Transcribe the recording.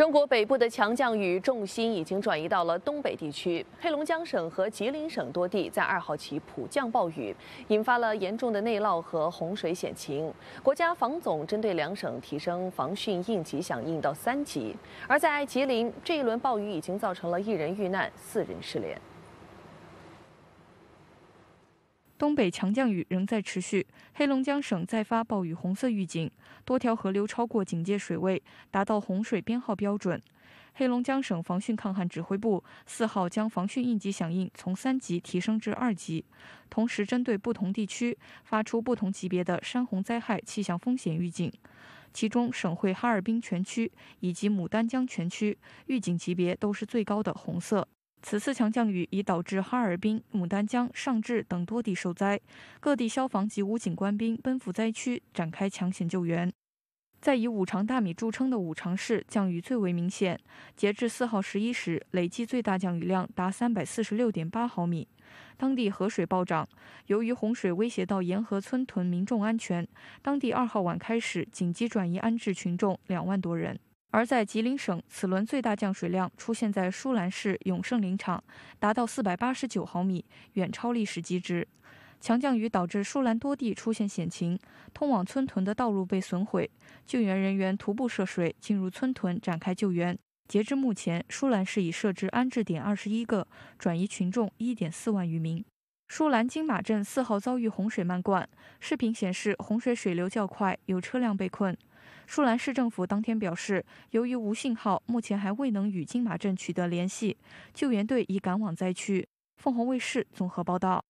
中国北部的强降雨重心已经转移到了东北地区，黑龙江省和吉林省多地在二号起普降暴雨，引发了严重的内涝和洪水险情。国家防总针对两省提升防汛应急响应到三级。而在吉林，这一轮暴雨已经造成了一人遇难，四人失联。东北强降雨仍在持续，黑龙江省再发暴雨红色预警，多条河流超过警戒水位，达到洪水编号标准。黑龙江省防汛抗旱指挥部四号将防汛应急响应从三级提升至二级，同时针对不同地区发出不同级别的山洪灾害气象风险预警，其中省会哈尔滨全区以及牡丹江全区预警级别都是最高的红色。此次强降雨已导致哈尔滨、牡丹江、上至等多地受灾，各地消防及武警官兵奔赴灾区展开抢险救援。在以五常大米著称的五常市，降雨最为明显。截至四号十一时，累计最大降雨量达三百四十六点八毫米，当地河水暴涨。由于洪水威胁到沿河村屯民众安全，当地二号晚开始紧急转移安置群众两万多人。而在吉林省，此轮最大降水量出现在舒兰市永盛林场，达到489毫米，远超历史极值。强降雨导致舒兰多地出现险情，通往村屯的道路被损毁，救援人员徒步涉水进入村屯展开救援。截至目前，舒兰市已设置安置点21个，转移群众1.4万余名。舒兰金马镇四号遭遇洪水漫灌，视频显示洪水水流较快，有车辆被困。舒兰市政府当天表示，由于无信号，目前还未能与金马镇取得联系，救援队已赶往灾区。凤凰卫视综合报道。